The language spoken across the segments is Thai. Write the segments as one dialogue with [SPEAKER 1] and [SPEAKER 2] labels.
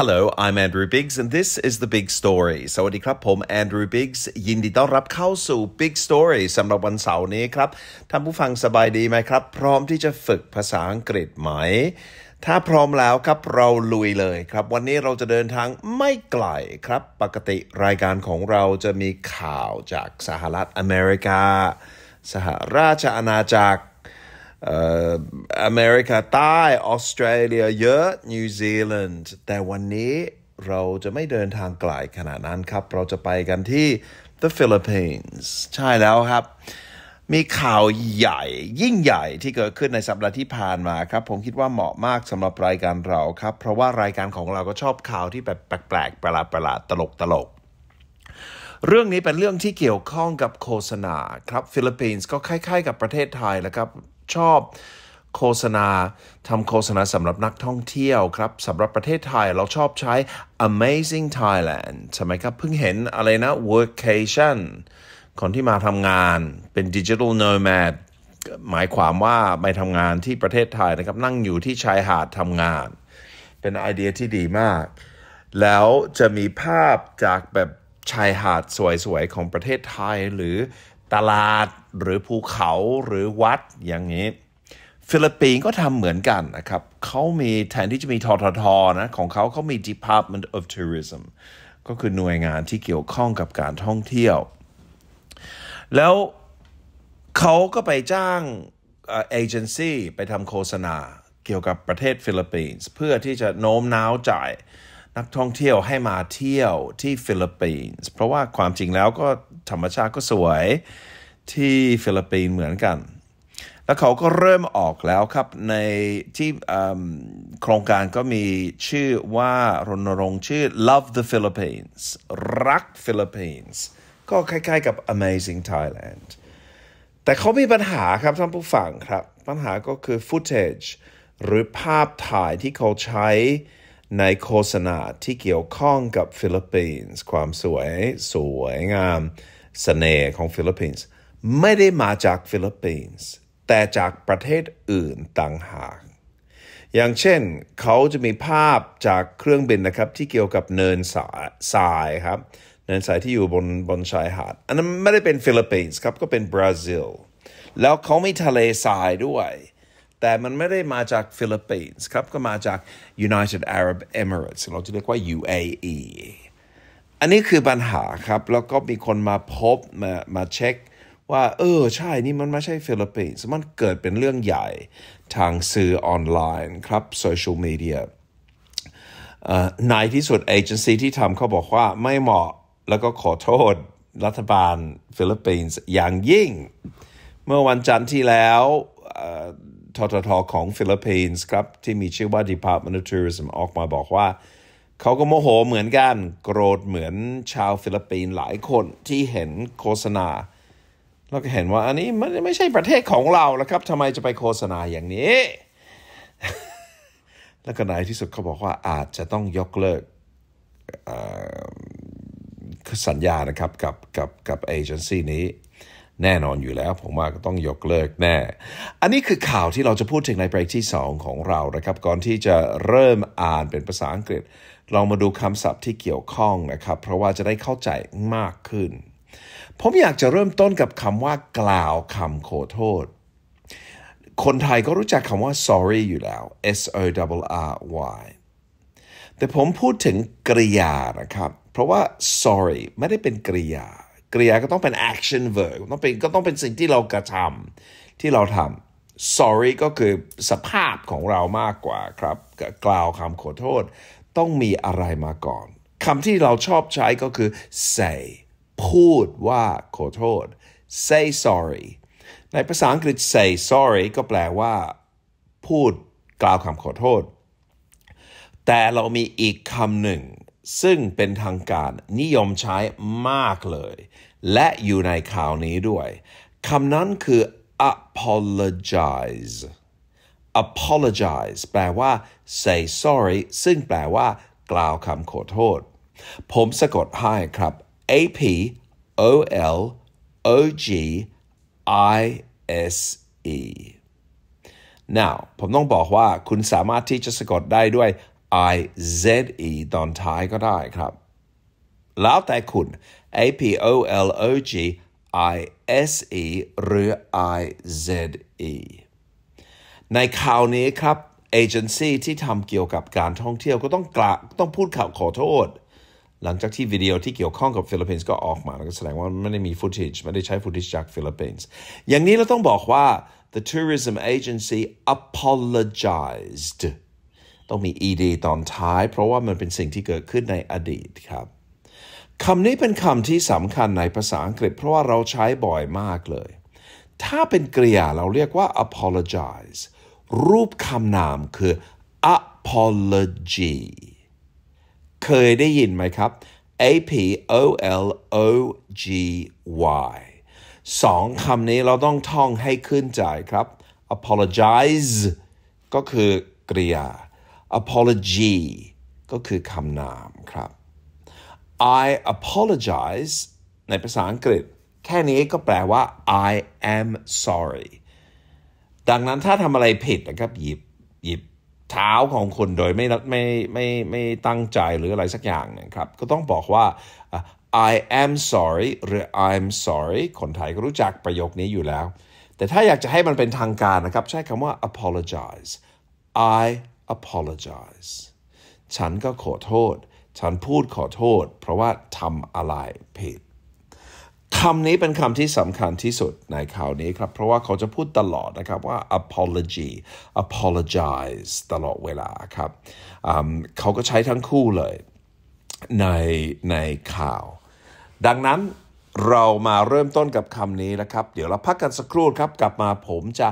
[SPEAKER 1] Hello, I'm Andrew Biggs, and this is The Big Story สวัสดีครับผม Andrew Biggs ยินดีต้อนรับเข้าสู่ Big Story สำหรับวันเสาร์นี้ครับท่านผู้ฟังสบายดีไหมครับ พร้อมที่จะฝึกภาษาอังกฤษไหม ถ้าพร้อมแล้วครับเราลุยเลยครับ วันนี้เราจะเดินทางไม่ไกลครับ ปกติรายการของเราจะมีข่าว จากสหรัฐอเมริกา สหราชอาณาจักรอเมริกาใต้ ออสเตรเลียเยอะนิวซีแลนด์ แต่วันนี้เราจะไม่เดินทางไกลขนาดนั้นครับ เราจะไปกันที่ the Philippines ใช่แล้วครับ มีข่าวใหญ่ ยิ่งใหญ่ที่เกิดขึ้นในสัปดาห์ที่ผ่านมาครับ ผมคิดว่าเหมาะมากสำหรับรายการเราครับ เพราะว่ารายการของเราก็ชอบข่าวที่แบบแปลกๆประหลาดประหลาดตลกตลก เรื่องนี้เป็นเรื่องที่เกี่ยวข้องกับโฆษณา ครับ ฟิลิปปินส์ก็คล้าย ๆ กับประเทศไทยแล้วครับชอบโฆษณาทำโฆษณาสำหรับนักท่องเที่ยวครับสำหรับประเทศไทย เราชอบใช้ Amazing Thailand ใช่ไหมครับเพิ่งเห็นอะไรนะ Workation คนที่มาทำงานเป็น Digital Nomad หมายความว่าไปทำงานที่ประเทศไทยนะครับ นั่งอยู่ที่ชายหาดทำงาน เป็นไอเดียที่ดีมาก แล้วจะมีภาพจากแบบชายหาดสวยๆ ของประเทศไทยหรือตลาดหรือภูเขาหรือวัดอย่างนี้ ฟิลิปปินส์ก็ทำเหมือนกันนะครับ เขามีแทนที่จะมีทททนะ ของเขาเขามี Department of Tourism ก็คือหน่วยงานที่เกี่ยวข้องกับการท่องเที่ยว แล้วเขาก็ไปจ้างเอเจนซี่ไปทำโฆษณาเกี่ยวกับประเทศฟิลิปปินส์ เพื่อที่จะโน้มน้าวจ่ายนักท่องเที่ยวให้มาเที่ยวที่ฟิลิปปินส์ เพราะว่าความจริงแล้วก็ธรรมชาติก็สวยที่ฟิลิปปินส์เหมือนกัน แล้วเขาก็เริ่มออกแล้วครับ ในที่โครงการก็มีชื่อว่ารณรงค์ชื่อ Love the Philippines รักฟิลิปปินส์ ก็คล้ายๆ กับ Amazing Thailand แต่เขามีปัญหาครับท่านผู้ฟังครับ ปัญหาก็คือ footage หรือภาพถ่ายที่เขาใช้ในโฆษณาที่เกี่ยวข้องกับฟิลิปปินส์ความสวยสวยงามสเสน่ห์ ของฟิลิปปินส์ ไม่ได้มาจากฟิลิปปินส์ แต่จากประเทศอื่นต่างหาก อย่างเช่นเขาจะมีภาพจากเครื่องบินนะครับ ที่เกี่ยวกับเนินสายสายครับเนินสายที่อยู่บนบนชายหาดอันนั้นไม่ได้เป็นฟิลิปปินส์ครับก็เป็นบราซิล แล้วเขามีทะเลทรายด้วยแต่มันไม่ได้มาจากฟิลิปปินส์ครับ ก็มาจาก United Arab Emirates เราจะเรียกว่า UAE อันนี้คือปัญหาครับ แล้วก็มีคนมาพบมามาเช็คว่า เออ ใช่ นี่มันไม่ใช่ฟิลิปปินส์มันเกิดเป็นเรื่องใหญ่ทางสื่อออนไลน์ครับโซเชียลมีเดียในที่สุดเอเจนซี่ที่ทำเขาบอกว่าไม่เหมาะแล้วก็ขอโทษรัฐบาลฟิลิปปินส์อย่างยิ่ง เมื่อวันจันทร์ที่แล้วททท ของฟิลิปปินส์ครับ ที่มีชื่อว่า Department of Tourism ออกมาบอกว่า เขาก็โมโหเหมือนกันโกรธเหมือนชาวฟิลิปปินส์หลายคนที่เห็นโฆษณาแล้วก็เห็นว่าอันนี้มันไม่ใช่ประเทศของเราแล้วครับทำไมจะไปโฆษณาอย่างนี้ แล้วก็ในที่สุดเขาบอกว่าอาจจะต้องยกเลิกสัญญานะครับกับกับกับเอเจนซี่นี้แน่นอนอยู่แล้วผมว่าก็ต้องยกเลิกแน่ อันนี้คือข่าวที่เราจะพูดถึงในเบรกที่ 2 ของเรานะครับ ก่อนที่จะเริ่มอ่านเป็นภาษาอังกฤษ เรามาดูคำศัพท์ที่เกี่ยวข้องนะครับ เพราะว่าจะได้เข้าใจมากขึ้น ผมอยากจะเริ่มต้นกับคำว่ากล่าวคำขอโทษ คนไทยก็รู้จักคำว่า sorry อยู่แล้ว S O R R Y แต่ผมพูดถึงกริยานะครับ เพราะว่า sorry ไม่ได้เป็นกริยากริยาก็ต้องเป็น action verb ต้องเป็นก็ต้องเป็นสิ่งที่เรากระทำ ที่เราทำ sorry ก็คือสภาพของเรามากกว่าครับ กล่าวคำขอโทษต้องมีอะไรมาก่อนคำที่เราชอบใช้ก็คือ say พูดว่าขอโทษ say sorry ในภาษาอังกฤษ say sorry ก็แปลว่า พูดกล่าวคำขอโทษ แต่เรามีอีกคำหนึ่งซึ่งเป็นทางการนิยมใช้มากเลย และอยู่ในข่าวนี้ด้วยคำนั้นคือ apologize apologize แปลว่า say sorry ซึ่งแปลว่ากล่าวคำขอโทษ ผมสะกดให้ครับ a p o l o g i s e now ผมต้องบอกว่าคุณสามารถที่จะสะกดได้ด้วย i z e ตอนท้ายก็ได้ครับ แล้วแต่คุณ a p o l o g i s e หรือ i z e ในข่าวนี้ครับเอเจนซี่ที่ทำเกี่ยวกับการท่องเที่ยวก็ต้องกล่าต้องพูดข่าวขอโทษ หลังจากที่วิดีโอที่เกี่ยวข้องกับฟิลิปปินส์ก็ออกมาแล้วก็แสดงว่าไม่ได้มีฟุตเทจไม่ได้ใช้ฟุตเทจจากฟิลิปปินส์ อย่างนี้เราต้องบอกว่า the tourism agency apologized ต้องมี ed ตอนท้าย เพราะว่ามันเป็นสิ่งที่เกิดขึ้นในอดีตครับ คำนี้เป็นคำที่สำคัญในภาษาอังกฤษ เพราะว่าเราใช้บ่อยมากเลย ถ้าเป็นกริยาเราเรียกว่า apologize รูปคำนามคือ apology เคยได้ยินไหมครับ a p o l o g y สองคำนี้เราต้องท่องให้ขึ้นใจครับ apologize ก็คือกริยา apology ก็คือคำนามครับ I apologize ในภาษาอังกฤษ แค่นี้ก็แปลว่า I am sorry ดังนั้นถ้าทำอะไรผิดนะครับหยิบหยิบเท้าของคนโดยไม่ไม่ไม่ไม่ตั้งใจหรืออะไรสักอย่างนะครับ ก็ต้องบอกว่า I am sorry หรือ I'm sorry คนไทยก็รู้จักประโยคนี้อยู่แล้ว แต่ถ้าอยากจะให้มันเป็นทางการนะครับ ใช้คำว่า apologize I apologize ฉันก็ขอโทษ ฉันพูดขอโทษ เพราะว่าทำอะไรผิดคำนี้เป็นคำที่สำคัญที่สุดในข่าวนี้ครับ เพราะว่าเขาจะพูดตลอดนะครับว่า apology apologize ตลอดเวลาครับ เขาก็ใช้ทั้งคู่เลยในในข่าว ดังนั้นเรามาเริ่มต้นกับคำนี้นะครับ เดี๋ยวเราพักกันสักครู่ครับกลับมาผมจะ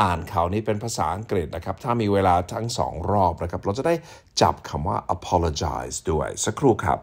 [SPEAKER 1] อ่านข่าวนี้เป็นภาษาอังกฤษนะครับถ้ามีเวลาทั้งสองรอบนะครับเราจะได้จับคำว่า apologize ด้วยสักครู่ครับ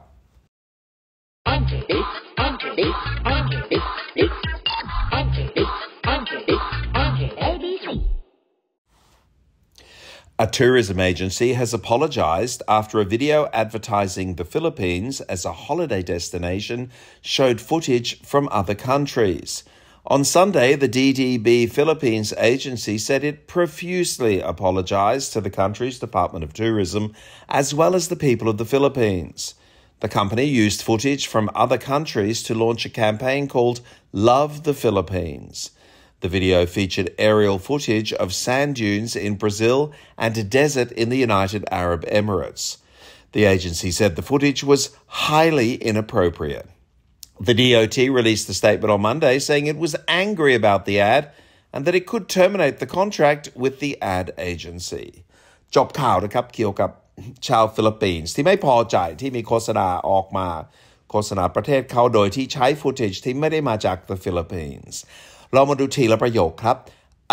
[SPEAKER 1] A tourism agency has apologized after a video advertising the Philippines as a holiday destination showed footage from other countries. On Sunday, the DDB Philippines agency said it profusely apologized to the country's Department of Tourism as well as the people of the Philippines. The company used footage from other countries to launch a campaign called Love the Philippines. The video featured aerial footage of sand dunes in Brazil and a desert in the United Arab Emirates. The agency said the footage was highly inappropriate. The DOT released a statement on Monday saying it was angry about the ad and that it could terminate the contract with the ad agency Philippines, footage จบข่าวนะครับเกี่ยวกับชาวฟิลิปปินส์ที่ไม่พอใจที่มีโฆษณาออกมาโฆษณาประเทศเขาโดยที่ใช้ฟุตเทจที่ไม่ได้มาจาก the Philippines kap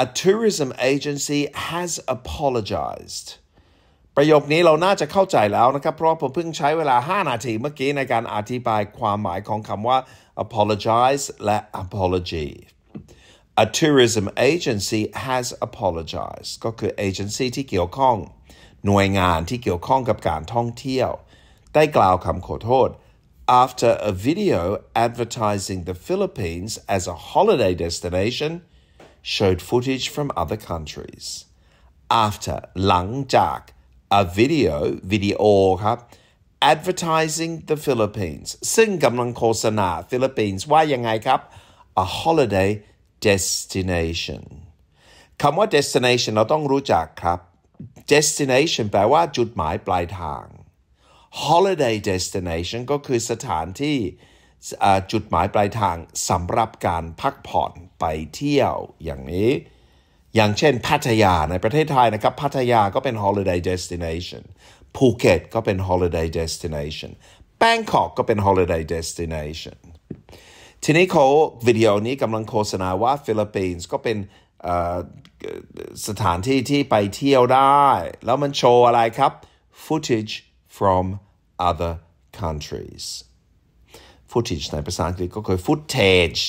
[SPEAKER 1] A tourism agency has apologized ประโยคนี้เราน่าจะเข้าใจแล้วนะครับ เพราะผมเพิ่งใช้เวลา 5 นาทีเมื่อกี้ในการอธิบายความหมายของคำว่า apologize และ apology a tourism agency has apologized ก็คือ agency ที่เกี่ยวข้องหน่วยงานที่เกี่ยวข้องกับการท่องเที่ยว ได้กล่าวคำขอโทษ after a video advertising the Philippines as a holiday destination showed footage from other countries after หลังจาก a video video ครับ advertising the Philippines ซึ่งกำลังโฆษณา Philippines ว่ายังไงครับ a holiday destination คำว่า destination เราต้องรู้จักครับ destination แปลว่าจุดหมายปลายทาง holiday destination ก็คือสถานที่ จุดหมายปลายทางสำหรับการพักผ่อนไปเที่ยวอย่างนี้อย่างเช่นพัทยาในประเทศไทยนะครับพัทยาก็เป็น holiday destination ภูเก็ตก็เป็น holiday destination แบงกอกก็เป็น holiday destination ทีนี้เขาวิดีโอนี้กำลังโฆษณาว่า ฟิลิปปินส์ก็เป็นสถานที่ที่ไปเที่ยวได้ แล้วมันโชว์อะไรครับ footage from other countries footage ในภาษาอังกฤษก็คือ footage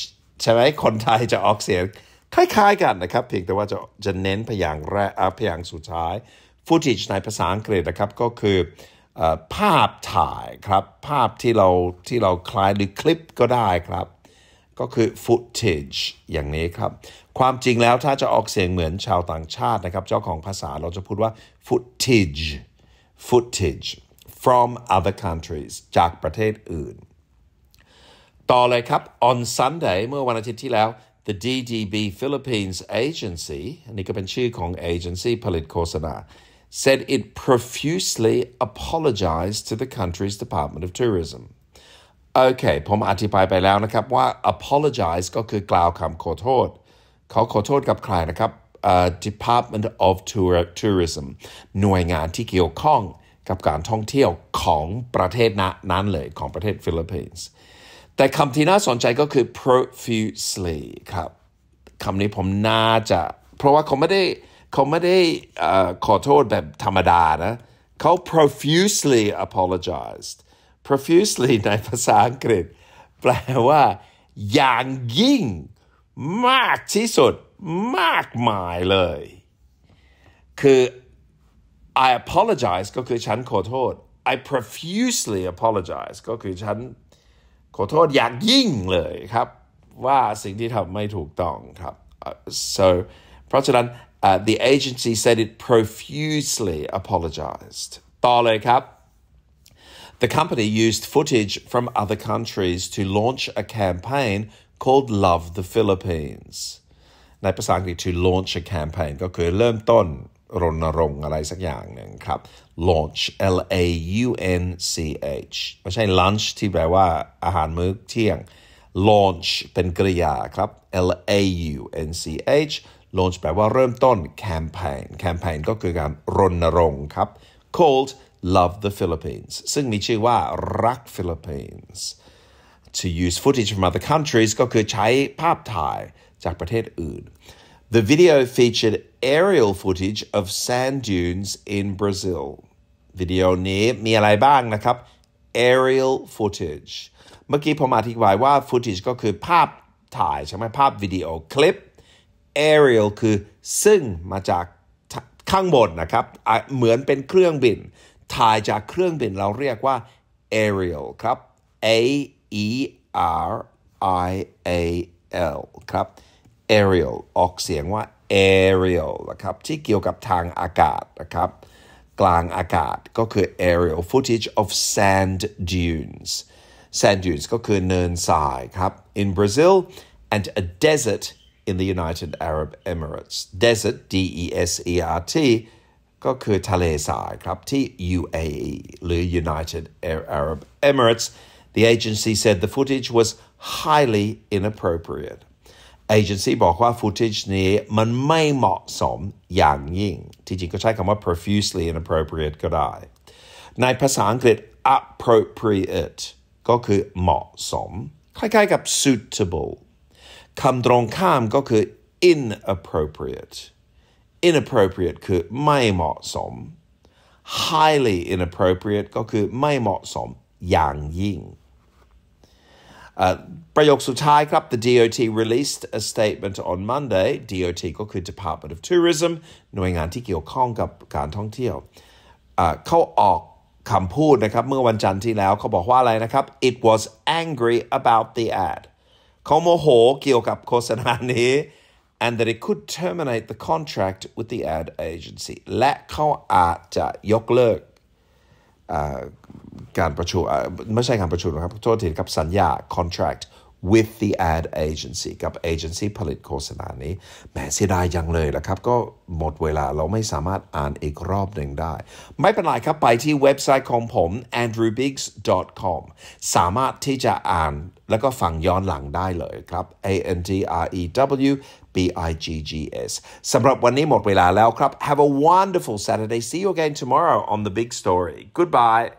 [SPEAKER 1] ใช่ไหมคนไทยจะออกเสียงคล้ายๆกันนะครับเพียงแต่ว่าจะจะเน้นพยางแรกพยางสุดท้าย footage ในภาษาอังกฤษนะครับก็คือภาพถ่ายครับ ภาพที่เราที่เราคล้ายหรือคลิปก็ได้ครับ ก็คือ footage อย่างนี้ครับ ความจริงแล้วถ้าจะออกเสียงเหมือนชาวต่างชาตินะครับ เจ้าของภาษาเราจะพูดว่า footage footage from other countries จากประเทศอื่น ต่อเลยครับ on Sunday เมื่อวันอาทิตย์ที่แล้ว the DDB Philippines agency, Nikapanchikong agency, Palitkosana, said it profusely apologized to the country's Department of Tourism. Okay, ผมอธิบายไปแล้วนะครับว่า apologize ก็คือกล่าวคำขอโทษ kap uh, Department of Tourism Philippines. แต่คำที่น่าสนใจก็คือ profusely ครับคำนี้ผมน่าจะ เพราะว่าเขาไม่ได้เขาไม่ได้ขอโทษแบบธรรมดานะเขา profusely apologized profusely ในภาษาอังกฤษ แปลว่า อย่างยิ่ง มากที่สุดมากมายเลย คือ I apologize ก็คือฉันขอโทษ I profusely apologize ก็คือฉันขอโทษอย่างยิ่งเลยครับว่าสิ่งที่ทำไม่ถูกต้องครับ so เพราะฉะนั้น uh, the agency said it profusely apologized ต่อเลยครับ The company used footage from other countries to launch a campaign called Love the Philippines. ในภาษาอังกฤษ to launch a campaign ก็คือเริ่มต้นรณรงค์อะไรสักอย่างหนึ่งครับ launch L A U N C H ไม่ใช่ lunch ที่แปลว่าอาหารมื้อเที่ยง launch เป็นกริยาครับ L A U N C H launch แปลว่าเริ่มต้น campaign campaign ก็คือการรณรงค์ครับ called Love the Philippines ซึ่งมีชื่อว่ารักฟิลิปปินส์ to use footage from other countries ก็คือใช้ภาพถ่ายจากประเทศอื่น The video featured aerial footage of sand dunes in Brazil. วิดีโอนี้มีอะไรบ้างนะครับ aerial footage เมื่อกี้ผมอธิบายว่า footage ก็คือภาพถ่ายใช่ไหม ภาพวิดีโอคลิป aerial คือซึ่งมาจากข้างบนนะครับ เหมือนเป็นเครื่องบิน ถ่ายจากเครื่องบินเราเรียกว่า aerial ครับ A E R I A L ครับ aerial ออกเสียงว่า aerial นะครับที่เกี่ยวกับทางอากาศนะครับกลางอากาศก็คือ aerial footage of sand dunes sand dunes ก็คือเนินทรายครับ in Brazil and a desert in the United Arab Emirates desert D E S E R T ก็คือทะเลทรายครับที่ UAE หรือ United Arab Emirates the agency said the footage was highly inappropriate เอเจนซี่บอกว่าฟุตเทจนี้มันไม่เหมาะสมอย่างยิ่ง ที่จริงก็ใช้คำว่า profusely inappropriate ก็ได้ ในภาษาอังกฤษ appropriate ก็คือเหมาะสม คล้ายๆกับ suitable คำตรงข้ามก็คือ inappropriate inappropriate คือไม่เหมาะสม highly inappropriate ก็คือไม่เหมาะสมอย่างยิ่ง Uh, ประโยคสุดท้ายครับ the DOT released a statement on Monday DOT ก็คือ Department of Tourism หน่วยงานที่เกี่ยวข้องกับการท่องเที่ยวเขาออกคำพูดนะครับเมื่อวันจันทร์ที่แล้วเขาบอกว่าอะไรนะครับ uh, it was angry about the ad เขาโมโหเกี่ยวกับโฆษณานี้ and that it could terminate the contract with the ad agency และเขาอาจจะยกเลิก uh, การประชุมไม่ใช่การประชุมนะครับโทษทีกับสัญญา contract with the ad agency กับ agency ผลิตโฆษณานี้แหมเสียดายจังเลยนะครับ ก็หมดเวลาเราไม่สามารถอ่านอีกรอบหนึ่งได้ ไม่เป็นไรครับไปที่เว็บไซต์ของผม andrewbiggs.com สามารถที่จะอ่านแล้วก็ฟังย้อนหลังได้เลยครับ a n d r e w b i g g s สำหรับวันนี้หมดเวลาแล้วครับ Have a wonderful Saturday see you again tomorrow on the big story goodbye